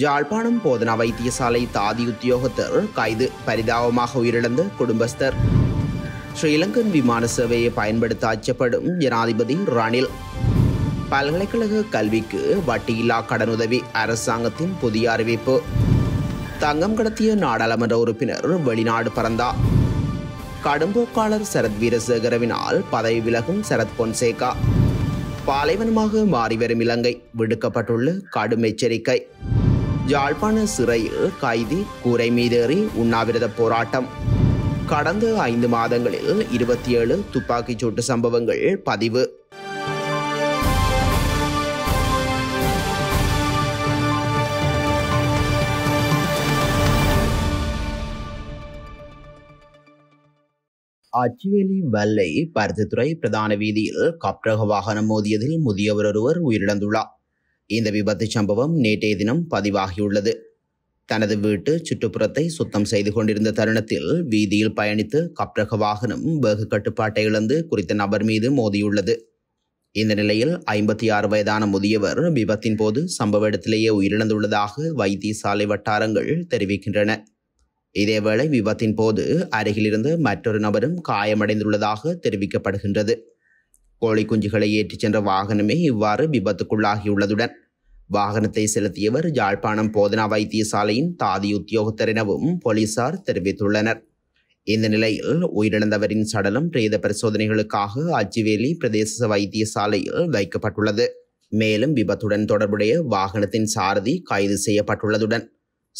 ஜாழ்ப்பாணம் போதனா வைத்தியசாலை தாதி உத்தியோகத்தர் கைது பரிதாபமாக உயிரிழந்த குடும்பஸ்தர் ஸ்ரீலங்கன் விமான சேவையை பயன்படுத்த அச்சப்படும் ஜனாதிபதி ரணில் பல்கலைக்கழக கல்விக்கு வட்டியில்லா கடனுதவி அரசாங்கத்தின் புதிய அறிவிப்பு தங்கம் கடத்திய நாடாளுமன்ற உறுப்பினர் வெளிநாடு பறந்தார் கடும்போக்காளர் சரத் வீரசேகரவினால் பதவி விலகும் சரத் பொன்சேகா பாலைவனமாக மாறிவரும் இலங்கை விடுக்கப்பட்டுள்ள கடும் எச்சரிக்கை யாழ்ப்பாண சிறையில் கைதி கூரை மீதேறி உண்ணாவிரத போராட்டம் கடந்த ஐந்து மாதங்களில் இருபத்தி ஏழு துப்பாக்கிச் சூட்டு சம்பவங்கள் பதிவு அச்சுவேலி வல்லை பருத்தித்துறை பிரதான வீதியில் கப்ரக வாகனம் மோதியதில் முதியவர் ஒருவர் உயிரிழந்துள்ளார் இந்த விபத்து சம்பவம் நேற்றைய தினம் பதிவாகியுள்ளது தனது வீட்டு சுற்றுப்புறத்தை சுத்தம் செய்து கொண்டிருந்த தருணத்தில் வீதியில் பயணித்து கப்ரக வாகனம் வெகு கட்டுப்பாட்டை இழந்து குறித்த நபர் மீது மோதியுள்ளது இந்த நிலையில் ஐம்பத்தி ஆறு வயதான முதியவர் விபத்தின் போது சம்பவ இடத்திலேயே உயிரிழந்துள்ளதாக வைத்தியசாலை வட்டாரங்கள் தெரிவிக்கின்றன இதேவேளை விபத்தின் போது அருகிலிருந்து மற்றொரு நபரும் காயமடைந்துள்ளதாக தெரிவிக்கப்படுகின்றது கோழி குஞ்சுகளை ஏற்றிச் சென்ற வாகனமே இவ்வாறு விபத்துக்குள்ளாகியுள்ளதுடன் வாகனத்தை செலுத்தியவர் யாழ்ப்பாணம் போதனா வைத்தியசாலையின் தாதி உத்தியோகத்தர் எனவும் போலீசார் தெரிவித்துள்ளனர் இந்த நிலையில் உயிரிழந்தவரின் சடலம் பிரேத பரிசோதனைகளுக்காக அச்சிவேலி பிரதேச வைத்தியசாலையில் வைக்கப்பட்டுள்ளது மேலும் விபத்துடன் தொடர்புடைய வாகனத்தின் சாரதி கைது செய்யப்பட்டுள்ளதுடன்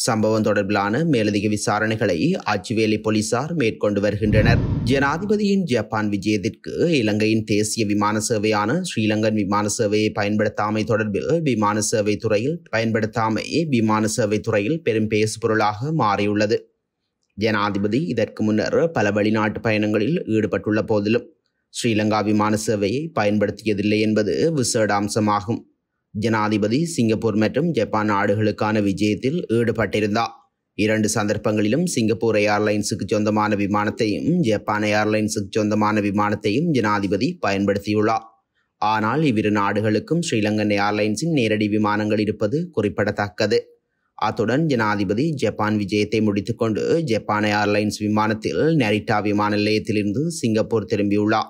சம்பவம் தொடர்பிலான மேலதிக விசாரணைகளை அச்சுவேலி போலீசார் மேற்கொண்டு வருகின்றனர் ஜனாதிபதியின் ஜப்பான் விஜயத்திற்கு இலங்கையின் தேசிய விமான சேவையான ஸ்ரீலங்கன் விமான சேவையை பயன்படுத்தாமை தொடர்பில் விமான சேவை துறையில் பயன்படுத்தாமை விமான சேவை துறையில் பெரும் பேசுபொருளாக மாறியுள்ளது ஜனாதிபதி இதற்கு முன்னர் பல வெளிநாட்டு பயணங்களில் ஈடுபட்டுள்ள போதிலும் ஸ்ரீலங்கா விமான சேவையை பயன்படுத்தியதில்லை என்பது விசேட அம்சமாகும் ஜனாதிபதி சிங்கப்பூர் மற்றும் ஜப்பான் நாடுகளுக்கான விஜயத்தில் ஈடுபட்டிருந்தார் இரண்டு சந்தர்ப்பங்களிலும் சிங்கப்பூர் ஏர்லைன்ஸுக்கு சொந்தமான விமானத்தையும் ஜப்பான் ஏர்லைன்ஸுக்கு சொந்தமான விமானத்தையும் ஜனாதிபதி பயன்படுத்தியுள்ளார் ஆனால் இவ்விரு நாடுகளுக்கும் ஸ்ரீலங்கன் ஏர்லைன்ஸின் நேரடி விமானங்கள் இருப்பது குறிப்பிடத்தக்கது அத்துடன் ஜனாதிபதி ஜப்பான் விஜயத்தை முடித்துக்கொண்டு ஜப்பான் ஏர்லைன்ஸ் விமானத்தில் நெரிட்டா விமான நிலையத்திலிருந்து சிங்கப்பூர் திரும்பியுள்ளார்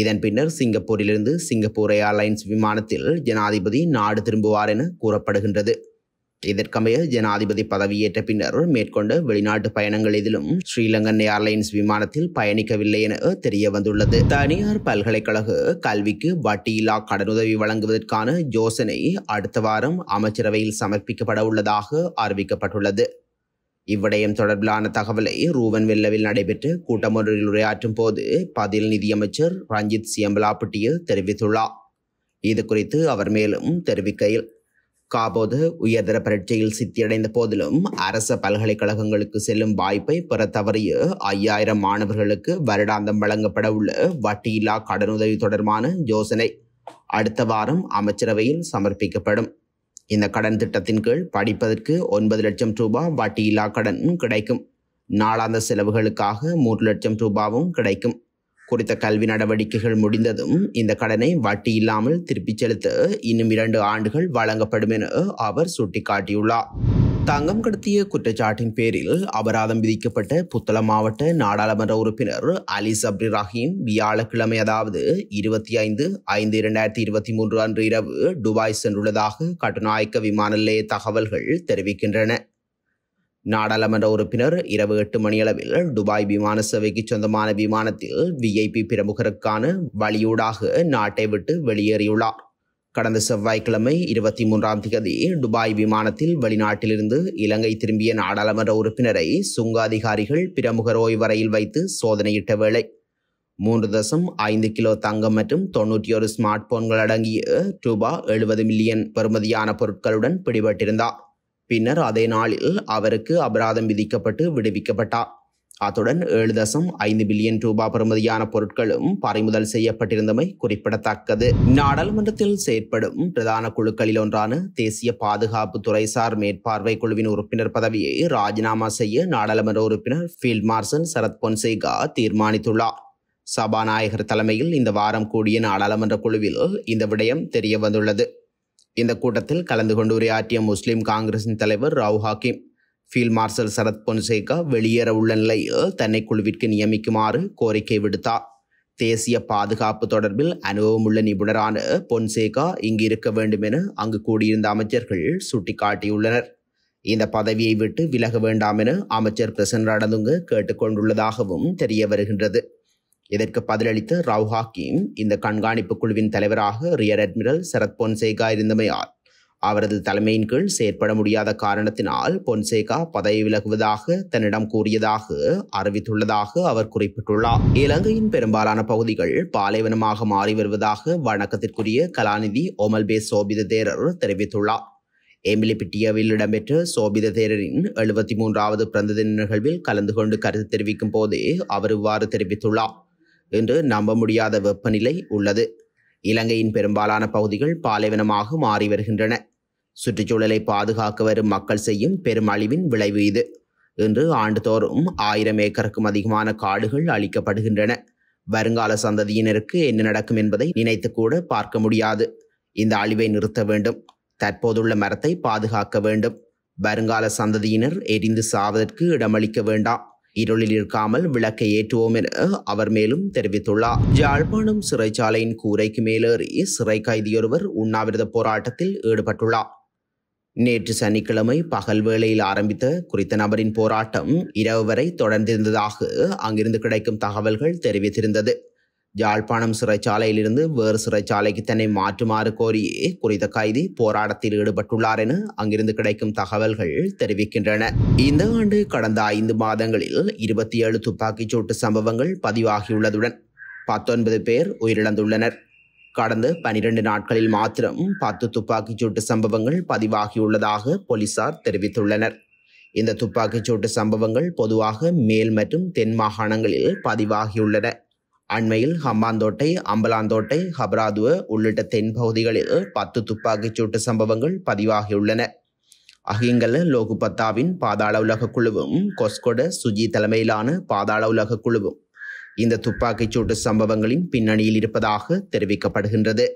இதன் பின்னர் சிங்கப்பூரிலிருந்து சிங்கப்பூர் ஏர்லைன்ஸ் விமானத்தில் ஜனாதிபதி நாடு திரும்புவார் என கூறப்படுகின்றது இதற்கமைய ஜனாதிபதி பதவியேற்ற பின்னர் மேற்கொண்ட வெளிநாட்டு பயணங்கள் எதிலும் ஸ்ரீலங்கன் ஏர்லைன்ஸ் விமானத்தில் பயணிக்கவில்லை என தெரிய வந்துள்ளது தனியார் பல்கலைக்கழக கல்விக்கு வட்டியில்லா கடனுதவி வழங்குவதற்கான யோசனை அடுத்த வாரம் அமைச்சரவையில் சமர்ப்பிக்கப்பட உள்ளதாக அறிவிக்கப்பட்டுள்ளது இவ்விடயம் தொடர்பிலான தகவலை ரூவன் வெல்லவில் நடைபெற்ற கூட்டம் ஒன்றில் உரையாற்றும் போது பதில் நிதியமைச்சர் ரஞ்சித் சியம்பலாப்பட்டிய தெரிவித்துள்ளார் இது குறித்து அவர் மேலும் தெரிவிக்கையில் காபோது உயர்தர பரீட்சையில் சித்தியடைந்த போதிலும் அரச பல்கலைக்கழகங்களுக்கு செல்லும் வாய்ப்பை பெற தவறிய ஐயாயிரம் மாணவர்களுக்கு வருடாந்தம் வழங்கப்பட உள்ள வட்டியில்லா கடனுதவி தொடர்பான யோசனை அடுத்த வாரம் அமைச்சரவையில் சமர்ப்பிக்கப்படும் இந்த கடன் திட்டத்தின் கீழ் படிப்பதற்கு ஒன்பது லட்சம் ரூபாய் வட்டியில்லா கடனும் கிடைக்கும் நாளாந்த செலவுகளுக்காக மூன்று லட்சம் ரூபாவும் கிடைக்கும் குறித்த கல்வி நடவடிக்கைகள் முடிந்ததும் இந்த கடனை வட்டி இல்லாமல் திருப்பிச் செலுத்த இன்னும் இரண்டு ஆண்டுகள் வழங்கப்படும் என அவர் சுட்டிக்காட்டியுள்ளார் தங்கம் கடத்திய குற்றச்சாட்டின் பேரில் அபராதம் விதிக்கப்பட்ட புத்தள மாவட்ட நாடாளுமன்ற உறுப்பினர் அலி சப்ரி ரஹீம் வியாழக்கிழமை அதாவது இருபத்தி ஐந்து ஐந்து இரண்டாயிரத்தி இருபத்தி மூன்று அன்று இரவு துபாய் சென்றுள்ளதாக கட்டுநாயக்க விமான நிலைய தகவல்கள் தெரிவிக்கின்றன நாடாளுமன்ற உறுப்பினர் இரவு எட்டு மணியளவில் துபாய் விமான சேவைக்கு சொந்தமான விமானத்தில் விஐபி பிரமுகருக்கான வழியூடாக நாட்டை விட்டு வெளியேறியுள்ளார் கடந்த செவ்வாய்க்கிழமை இருபத்தி மூன்றாம் தேதி துபாய் விமானத்தில் வெளிநாட்டிலிருந்து இலங்கை திரும்பிய நாடாளுமன்ற உறுப்பினரை சுங்க அதிகாரிகள் பிரமுகர் ஓய்வறையில் வைத்து சோதனையிட்ட வேளை மூன்று தசம் ஐந்து கிலோ தங்கம் மற்றும் தொன்னூற்றி ஒரு ஸ்மார்ட் போன்கள் அடங்கிய ரூபா எழுபது மில்லியன் பெறுமதியான பொருட்களுடன் பிடிபட்டிருந்தார் பின்னர் அதே நாளில் அவருக்கு அபராதம் விதிக்கப்பட்டு விடுவிக்கப்பட்டார் அத்துடன் ஏழு தசம் ஐந்து பில்லியன் ரூபா பெறுமதியான பொருட்களும் பறிமுதல் செய்யப்பட்டிருந்தமை குறிப்பிடத்தக்கது நாடாளுமன்றத்தில் செயற்படும் பிரதான குழுக்களில் ஒன்றான தேசிய பாதுகாப்பு துறைசார் மேற்பார்வை குழுவின் உறுப்பினர் பதவியை ராஜினாமா செய்ய நாடாளுமன்ற உறுப்பினர் ஃபீல்ட் மார்ஷல் சரத் பொன்சேகா தீர்மானித்துள்ளார் சபாநாயகர் தலைமையில் இந்த வாரம் கூடிய நாடாளுமன்ற குழுவில் இந்த விடயம் தெரிய வந்துள்ளது இந்த கூட்டத்தில் கலந்து கொண்டு உரையாற்றிய முஸ்லிம் காங்கிரசின் தலைவர் ராவ் ஹாக்கிம் ஃபீல்ட் மார்ஷல் சரத் பொன்சேகா வெளியேற உள்ள நிலையில் தன்னை குழுவிற்கு நியமிக்குமாறு கோரிக்கை விடுத்தார் தேசிய பாதுகாப்பு தொடர்பில் அனுபவமுள்ள நிபுணரான பொன்சேகா இங்கு இருக்க வேண்டும் என அங்கு கூடியிருந்த அமைச்சர்கள் சுட்டிக்காட்டியுள்ளனர் இந்த பதவியை விட்டு விலக வேண்டாம் என அமைச்சர் பிரசன் ரணதுங்க கேட்டுக்கொண்டுள்ளதாகவும் தெரிய வருகின்றது இதற்கு பதிலளித்த ராவ் ஹாக்கிம் இந்த கண்காணிப்பு குழுவின் தலைவராக ரியர் அட்மிரல் சரத் பொன்சேகா இருந்தமையார் அவரது தலைமையின் கீழ் செயற்பட முடியாத காரணத்தினால் பொன்சேகா பதவி விலகுவதாக தன்னிடம் கூறியதாக அறிவித்துள்ளதாக அவர் குறிப்பிட்டுள்ளார் இலங்கையின் பெரும்பாலான பகுதிகள் பாலைவனமாக மாறி வருவதாக வணக்கத்திற்குரிய கலாநிதி ஒமல்பே சோபித தேரர் தெரிவித்துள்ளார் எமிலிபிட்டியாவில் இடம்பெற்ற சோபித தேரரின் எழுபத்தி மூன்றாவது பிறந்த தின நிகழ்வில் கலந்து கொண்டு கருத்து தெரிவிக்கும் போதே அவர் இவ்வாறு தெரிவித்துள்ளார் என்று நம்ப முடியாத வெப்பநிலை உள்ளது இலங்கையின் பெரும்பாலான பகுதிகள் பாலைவனமாக மாறி வருகின்றன சுற்றுச்சூழலை பாதுகாக்க வரும் மக்கள் செய்யும் பெரும் அழிவின் விளைவு இது இன்று ஆண்டுதோறும் ஆயிரம் ஏக்கருக்கும் அதிகமான காடுகள் அளிக்கப்படுகின்றன வருங்கால சந்ததியினருக்கு என்ன நடக்கும் என்பதை நினைத்து கூட பார்க்க முடியாது இந்த அழிவை நிறுத்த வேண்டும் தற்போதுள்ள மரத்தை பாதுகாக்க வேண்டும் வருங்கால சந்ததியினர் எரிந்து சாவதற்கு இடமளிக்க வேண்டாம் இருளில் இருக்காமல் விளக்கை ஏற்றுவோம் என அவர் மேலும் தெரிவித்துள்ளார் யாழ்ப்பாணம் சிறைச்சாலையின் கூரைக்கு மேலேறி சிறை கைதியொருவர் உண்ணாவிரத போராட்டத்தில் ஈடுபட்டுள்ளார் நேற்று சனிக்கிழமை பகல் வேளையில் ஆரம்பித்த குறித்த நபரின் போராட்டம் இரவு வரை தொடர்ந்திருந்ததாக அங்கிருந்து கிடைக்கும் தகவல்கள் தெரிவித்திருந்தது யாழ்ப்பாணம் சிறைச்சாலையிலிருந்து வேறு சிறைச்சாலைக்கு தன்னை மாற்றுமாறு கோரியே குறித்த கைதி போராட்டத்தில் ஈடுபட்டுள்ளார் என அங்கிருந்து கிடைக்கும் தகவல்கள் தெரிவிக்கின்றன இந்த ஆண்டு கடந்த ஐந்து மாதங்களில் இருபத்தி ஏழு துப்பாக்கிச்சூட்டு சம்பவங்கள் பதிவாகியுள்ளதுடன் பத்தொன்பது பேர் உயிரிழந்துள்ளனர் கடந்த பனிரெண்டு நாட்களில் மாத்திரம் பத்து துப்பாக்கிச்சூட்டு சம்பவங்கள் பதிவாகியுள்ளதாக போலீசார் தெரிவித்துள்ளனர் இந்த துப்பாக்கிச்சூட்டு சம்பவங்கள் பொதுவாக மேல் மற்றும் தென் மாகாணங்களில் பதிவாகியுள்ளன அண்மையில் ஹம்பாந்தோட்டை அம்பலாந்தோட்டை ஹபராதுவ உள்ளிட்ட தென் பகுதிகளில் பத்து துப்பாக்கிச்சூட்டு சம்பவங்கள் பதிவாகியுள்ளன அகிங்கல லோகுபத்தாவின் பாதாள உலக குழுவும் கொஸ்கொட சுஜி தலைமையிலான பாதாள உலக குழுவும் இந்த துப்பாக்கிச்சூட்டு சம்பவங்களின் பின்னணியில் இருப்பதாக தெரிவிக்கப்படுகின்றது